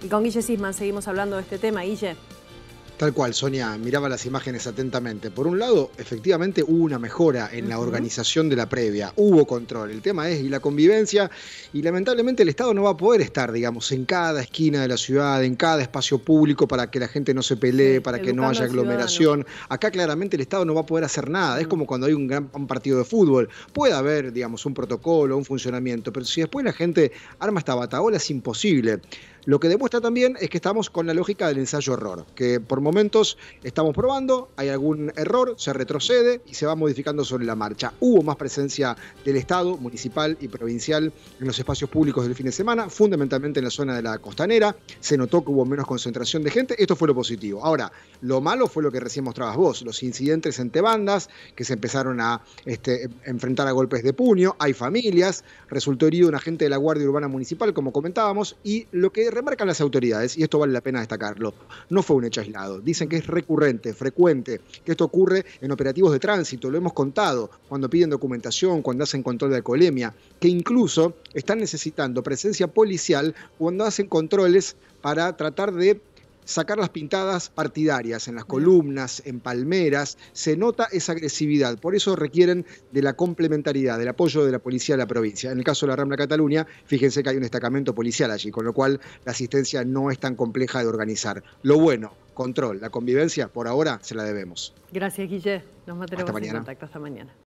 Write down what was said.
Y con Guille Sisman seguimos hablando de este tema, Guille. Tal cual, Sonia, miraba las imágenes atentamente. Por un lado, efectivamente hubo una mejora en la organización de la previa, hubo control. El tema es y la convivencia, y lamentablemente el Estado no va a poder estar, digamos, en cada esquina de la ciudad, en cada espacio público para que la gente no se pelee, para que no haya aglomeración. Acá claramente el Estado no va a poder hacer nada. Es como cuando hay un gran partido de fútbol. Puede haber, digamos, un protocolo, un funcionamiento, pero si después la gente arma esta bataola es imposible. Lo que demuestra también es que estamos con la lógica del ensayo-error, que por momentos estamos probando, hay algún error, se retrocede y se va modificando sobre la marcha. Hubo más presencia del Estado, municipal y provincial en los espacios públicos del fin de semana, fundamentalmente en la zona de la costanera. Se notó que hubo menos concentración de gente, esto fue lo positivo. Ahora, lo malo fue lo que recién mostrabas vos, los incidentes entre bandas que se empezaron a este, enfrentar a golpes de puño, hay familias, resultó herido un agente de la Guardia Urbana Municipal, como comentábamos, y lo que remarcan las autoridades, y esto vale la pena destacarlo, no fue un hecho aislado. Dicen que es recurrente, frecuente, que esto ocurre en operativos de tránsito, lo hemos contado, cuando piden documentación, cuando hacen control de alcoholemia, que incluso están necesitando presencia policial cuando hacen controles para tratar de sacar las pintadas partidarias en las columnas, en palmeras, se nota esa agresividad. Por eso requieren de la complementariedad, del apoyo de la policía de la provincia. En el caso de la Rambla Cataluña, fíjense que hay un destacamento policial allí, con lo cual la asistencia no es tan compleja de organizar. Lo bueno, control, la convivencia, por ahora se la debemos. Gracias, Guille. Nos mantenemos en contacto hasta mañana.